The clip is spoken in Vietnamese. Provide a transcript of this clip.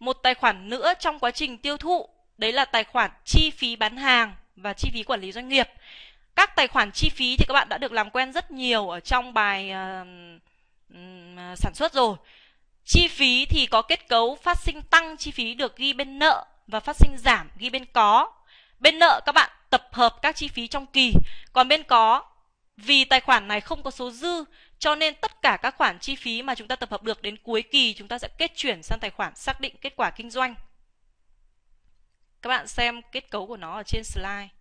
một tài khoản nữa trong quá trình tiêu thụ đấy là tài khoản chi phí bán hàng và chi phí quản lý doanh nghiệp các tài khoản chi phí thì các bạn đã được làm quen rất nhiều ở trong bài uh, sản xuất rồi chi phí thì có kết cấu phát sinh tăng chi phí được ghi bên nợ và phát sinh giảm ghi bên có bên nợ các bạn tập hợp các chi phí trong kỳ còn bên có vì tài khoản này không có số dư, cho nên tất cả các khoản chi phí mà chúng ta tập hợp được đến cuối kỳ chúng ta sẽ kết chuyển sang tài khoản xác định kết quả kinh doanh. Các bạn xem kết cấu của nó ở trên slide.